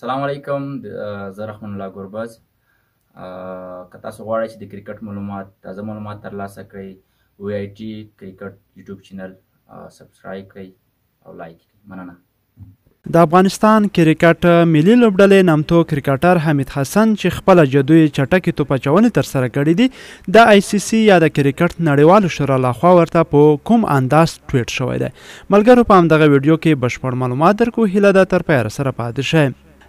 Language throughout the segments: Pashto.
سلام علیکم زه رحمان الله ګربز که تاسو غواړئ چې د کرکټ معلومات تازه معلومات ترلاسه کړئ وی آی ټي کرکټ یوټیوب چینل سبسکرایب کړئ او لایک کړئ مننه د افغانستان کرکټ ملي لوبډلې نامتو کرکټر حمید حسن چې خپل جدوی چټکی توپچونې تر سره کړې دي د آی سی سی یا د کرکټ نړیوالو شورا لخوا ورته په کوم انداز ټویټ شوی دی ملګرو په همدغه ویډیو کې بشپړ معلومات درکو هیله ده تر پای سره پاتې شئ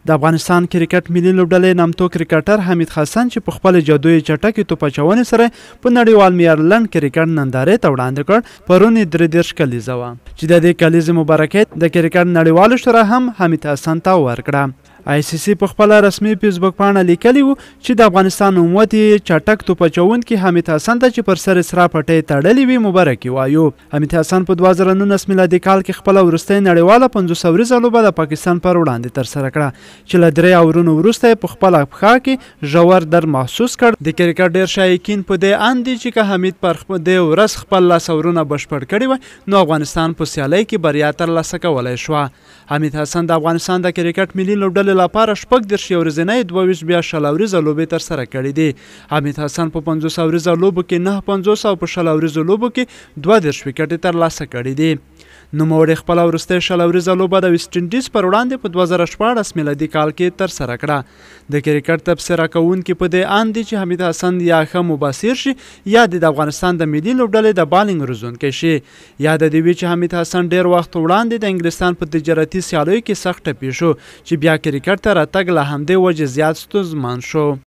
د افغانستان کرکټ ملي لوبډلې نامتو کرکټر حمید حسن چې په خپل جادويي چټکې توپ اچونې سره په نړیوال معیار لند کرکټ نندارې ته وړاندې کړ پرون یې درې دېرش کلیزه وه چې د دې کلیزې مبارکۍ د کرکټ نړیوالو شورا هم حمید حسن ته ورکړه آی سی سی په خپل رسمي فیسبوک پاڼه لیکلی وو چې د افغانستان نوموتی چټک توپ چوند کې حمید حسن ته چې پر سر سرا پټې تړلې وي مبارکي وایو حمید حسن په 2019 میلادي کال کې خپل ورستۍ نړیواله 500 ورځې لوبه د پاکستان پر وړاندې تر سره کړه چې ل درې اورونو ورسته په خپل پخا کې ژور در محسوس کړ د کرکټ ډیر شایکین په دې اندي چې که حمید پر خپل د ورس خپل لاس اورونه بشپړ کړي وي نو افغانستان په سیالۍ کې بریا تر لاسه کولای شو حمید حسن د افغانستان د کرکټ ملي لوبډلې لوبې لپاره شپږ دېرش یورځنۍ دوه ویشت بیا شل اوریزه لوبې ترسره کړې دي حمید حسن په پنځوس اوریزه لوبو کې نهه پنځوس او په شل اوریزو لوبو کې دوه دېرش ویکټې ترلاسه کړې دي نوموړی خپله وروستۍ شل اوریزه لوبه د ویسټ انډیز پر وړاندې په دوه زره شپاړس میلادي کال کې ترسره کړه د کرکټ تبصره کوونکي په دې اند دي چې حمید حسن یا ښه مباصر شي یا د افغانستان د ملي لوبډلې د بالینګ روزونکی شي یا د دې چې حمید حسن ډیر وخت وړاندې د انګلستان په تجارتي سیالیو کې سخت ټپي شو چې بیا کرکټ کرکټ ته راتګ له همدې وجې زیات ستونزمن شو